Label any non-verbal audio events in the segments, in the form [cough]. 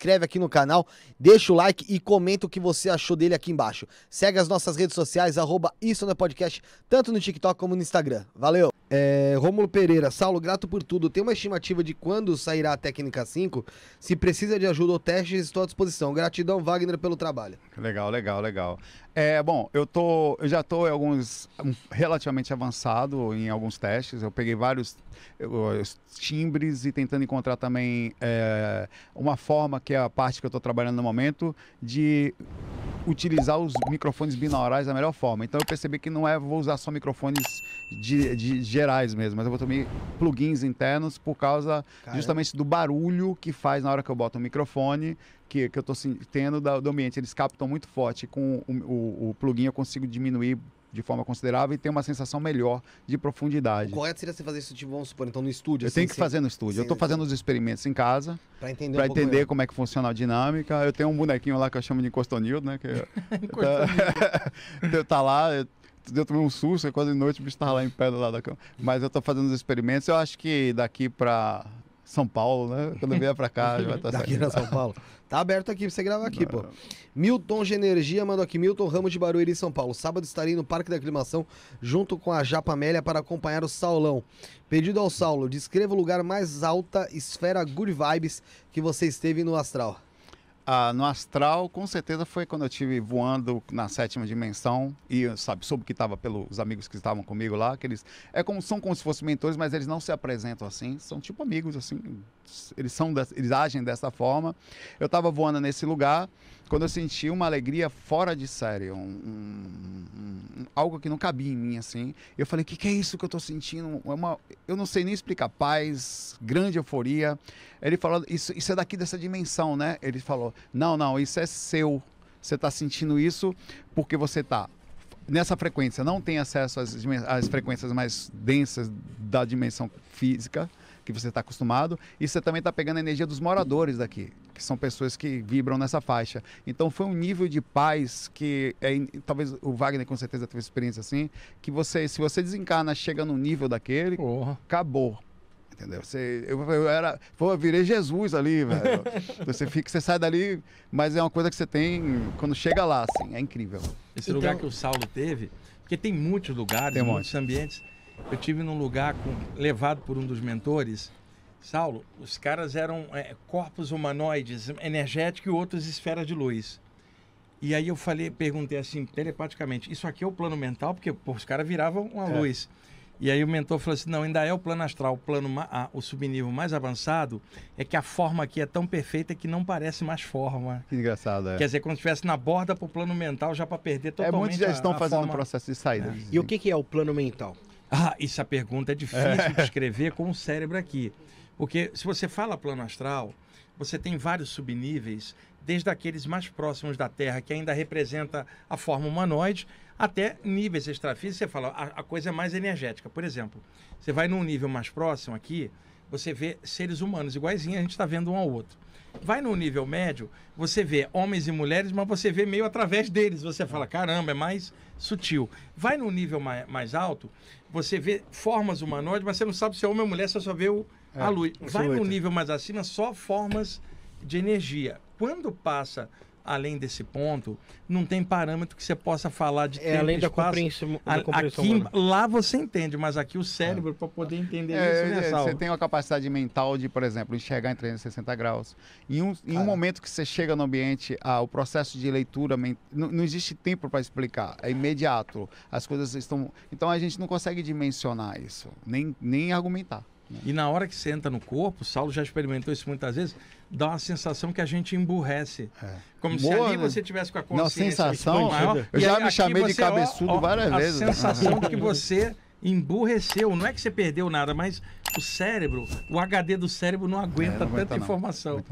inscreve aqui no canal, deixa o like e comenta o que você achou dele aqui embaixo. Segue as nossas redes sociais, arroba isso no podcast, tanto no TikTok como no Instagram. Valeu! É, Rômulo Pereira, Saulo, grato por tudo. Tem uma estimativa de quando sairá a técnica 5? Se precisa de ajuda ou testes, estou à disposição. Gratidão, Wagner, pelo trabalho. Legal, legal, legal. É, bom, eu, tô, eu já estou alguns relativamente avançado em alguns testes. Eu peguei vários eu, timbres e tentando encontrar também é, uma forma, que é a parte que eu estou trabalhando no momento, de utilizar os microfones binaurais da melhor forma. Então eu percebi que não é, vou usar só microfones de, de gerais mesmo, mas eu vou também plugins internos por causa Caramba. justamente do barulho que faz na hora que eu boto o um microfone, que, que eu estou sentindo do ambiente. Eles captam muito forte. Com o, o, o plugin eu consigo diminuir de forma considerável e ter uma sensação melhor de profundidade. é correto seria você fazer isso, tipo, vamos supor, então no estúdio? Eu assim, tenho que sem... fazer no estúdio. eu estou fazendo os experimentos em casa. Para entender, pra um entender como é que funciona a dinâmica. Eu tenho um bonequinho lá que eu chamo de Encostonildo, né? Que eu, [laughs] [laughs] tá lá, eu, eu tomei um susto, é quase de noite o bicho estava tá lá em pedra lá da cama. Mas eu estou fazendo os experimentos. Eu acho que daqui para são Paulo, né? Quando vier pra cá, já vai estar tá [laughs] Daqui saindo. São Paulo. Tá aberto aqui pra você gravar aqui, Não. pô. Milton de Energia mandou aqui. Milton Ramos de Barueri, São Paulo. Sábado estarei no Parque da Aclimação junto com a Japa Amélia para acompanhar o Saulão. Pedido ao Saulo, descreva o lugar mais alta esfera good vibes que você esteve no astral ah, no astral, com certeza foi quando eu tive voando na sétima dimensão e sabe, soube que estava pelos amigos que estavam comigo lá, que eles é como são como se fossem mentores, mas eles não se apresentam assim, são tipo amigos assim, eles são eles agem dessa forma. Eu estava voando nesse lugar quando eu senti uma alegria fora de série, um, um, um, algo que não cabia em mim, assim. Eu falei, o que, que, é isso que eu estou sentindo? É uma, eu não sei nem explicar, paz, grande euforia. Ele falou, isso, isso é daqui dessa dimensão, né? Ele falou, não, não, isso é seu. Você está sentindo isso porque você está nessa frequência, não tem acesso às, às frequências mais densas da dimensão física que você está acostumado, e você também está pegando a energia dos moradores daqui, que são pessoas que vibram nessa faixa. Então foi um nível de paz que é, talvez o Wagner com certeza teve experiência assim, que você, se você desencarna, chega no nível daquele, Porra. acabou. Entendeu? Você, eu, eu era, pô, eu virei Jesus ali, velho. [laughs] você fica, você sai dali, mas é uma coisa que você tem quando chega lá, assim, é incrível. Esse então, lugar que o Saulo teve, porque tem muitos lugares, tem muitos ambientes eu tive num lugar com, levado por um dos mentores. Saulo, os caras eram é, corpos humanoides, energéticos e outras esferas de luz. E aí eu falei, perguntei assim, telepaticamente, isso aqui é o plano mental? Porque pô, os caras viravam uma é. luz. E aí o mentor falou assim, não, ainda é o plano astral, o plano ah, o subnível mais avançado, é que a forma aqui é tão perfeita que não parece mais forma. Que engraçado, é. Quer dizer, quando estivesse na borda para o plano mental, já para perder totalmente É, muitos já estão fazendo o processo de saída. É. E o que, que é o plano mental? Ah, essa pergunta é difícil de escrever com o cérebro aqui. Porque se você fala plano astral, você tem vários subníveis, desde aqueles mais próximos da Terra, que ainda representa a forma humanoide, até níveis extrafísicos, você fala, a, ah, a coisa é mais energética. Por exemplo, você vai num nível mais próximo aqui, você vê seres humanos iguaizinho, a gente está vendo um ao outro. Vai no nível médio, você vê homens e mulheres, mas você vê meio através deles. Você fala, caramba, é mais sutil. Vai no nível mais, mais alto, você vê formas humanoides, mas você não sabe se é homem ou mulher, você só vê o, é, a luz. Vai no nível mais acima, só formas de energia. Quando passa além desse ponto, não tem parâmetro que você possa falar de é, tempo além da compreensão, da compreensão aqui, humana. Lá você entende, mas aqui o cérebro, é. para poder entender é, isso, né, é, Você tem uma capacidade mental de, por exemplo, enxergar em 360 graus. Em um, em um momento que você chega no ambiente, ah, o processo de leitura, não, não existe tempo para explicar, é imediato. As coisas estão... Então a gente não consegue dimensionar isso, nem, nem argumentar. E na hora que você entra no corpo, o Saulo já experimentou isso muitas vezes, dá uma sensação que a gente emburrece. É. Como Boa, se ali né? você tivesse com a consciência Não, sensação, maior, Eu já me chamei de cabeçudo ó, ó, várias a vezes. A né? sensação de que [laughs] você emburreceu. Não é que você perdeu nada, mas o cérebro, o HD do cérebro não aguenta, é, não aguenta tanta não, informação.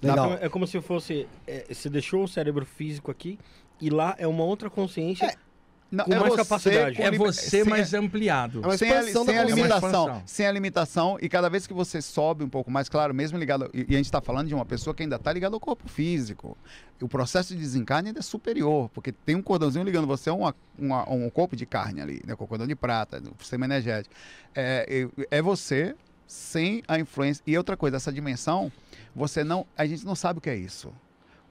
Não aguenta, é como se fosse. É, você deixou o cérebro físico aqui e lá é uma outra consciência é, não, com é mais você, capacidade. Com é você sem, mais ampliado. É sem, a, sem a limitação. É sem a limitação. E cada vez que você sobe um pouco mais, claro, mesmo ligado. E, e a gente está falando de uma pessoa que ainda está ligada ao corpo físico. O processo de desencarne ainda é superior, porque tem um cordãozinho ligando você a é uma, uma, um corpo de carne ali, né? Com cordão de prata, do sistema energético. É, é, é você sem a influência. E outra coisa, essa dimensão, você não. A gente não sabe o que é isso.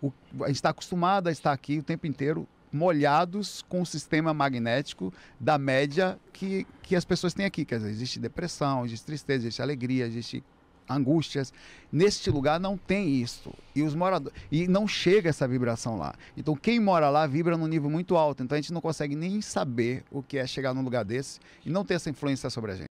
O, a gente está acostumado a estar aqui o tempo inteiro molhados com o sistema magnético da média que, que as pessoas têm aqui. Quer dizer, existe depressão, existe tristeza, existe alegria, existe angústias. Neste lugar não tem isso. E os moradores e não chega essa vibração lá. Então quem mora lá vibra num nível muito alto. Então a gente não consegue nem saber o que é chegar num lugar desse e não ter essa influência sobre a gente.